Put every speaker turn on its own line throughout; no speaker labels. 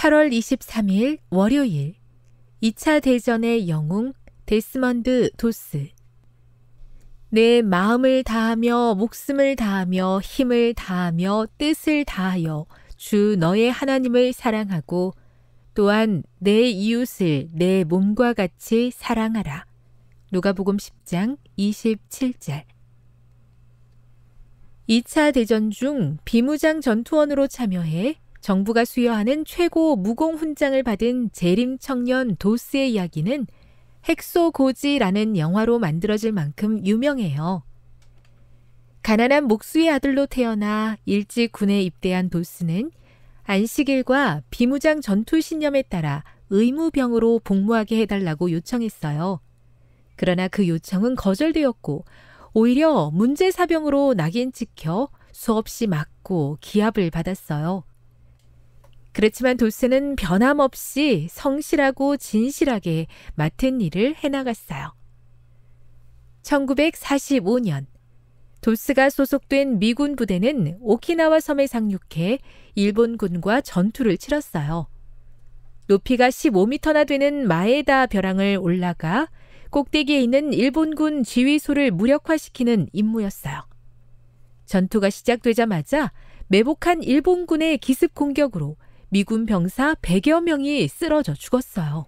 8월 23일 월요일 2차 대전의 영웅 데스먼드 도스 내 마음을 다하며 목숨을 다하며 힘을 다하며 뜻을 다하여 주 너의 하나님을 사랑하고 또한 내 이웃을 내 몸과 같이 사랑하라. 누가복음 10장 27절. 2차 대전 중 비무장 전투원으로 참여해 정부가 수여하는 최고 무공 훈장을 받은 재림 청년 도스의 이야기는 핵소고지라는 영화로 만들어질 만큼 유명해요. 가난한 목수의 아들로 태어나 일찍 군에 입대한 도스는 안식일과 비무장 전투 신념에 따라 의무병으로 복무하게 해달라고 요청했어요. 그러나 그 요청은 거절되었고 오히려 문제사병으로 낙인 찍혀 수없이 맞고 기합을 받았어요. 그렇지만 도스는 변함없이 성실하고 진실하게 맡은 일을 해나갔어요. 1945년 도스가 소속된 미군 부대는 오키나와 섬에 상륙해 일본군과 전투를 치렀어요. 높이가 15m나 되는 마에다 벼랑을 올라가 꼭대기에 있는 일본군 지휘소를 무력화시키는 임무였어요. 전투가 시작되자마자 매복한 일본군의 기습 공격으로 미군 병사 100여 명이 쓰러져 죽었어요.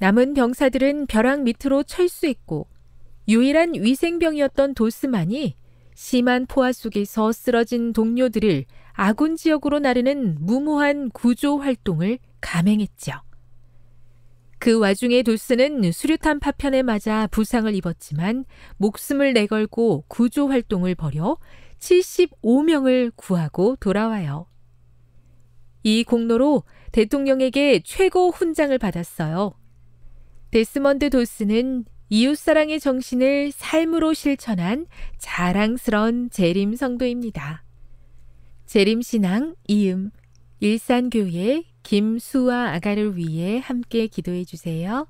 남은 병사들은 벼랑 밑으로 철수했고 유일한 위생병이었던 도스만이 심한 포화 속에서 쓰러진 동료들을 아군 지역으로 나르는 무모한 구조 활동을 감행했지그 와중에 도스는 수류탄 파편에 맞아 부상을 입었지만 목숨을 내걸고 구조 활동을 벌여 75명을 구하고 돌아와요. 이 공로로 대통령에게 최고 훈장을 받았어요. 데스먼드 도스는 이웃사랑의 정신을 삶으로 실천한 자랑스런 재림 성도입니다. 재림신앙 이음 일산교회 김수아 아가를 위해 함께 기도해 주세요.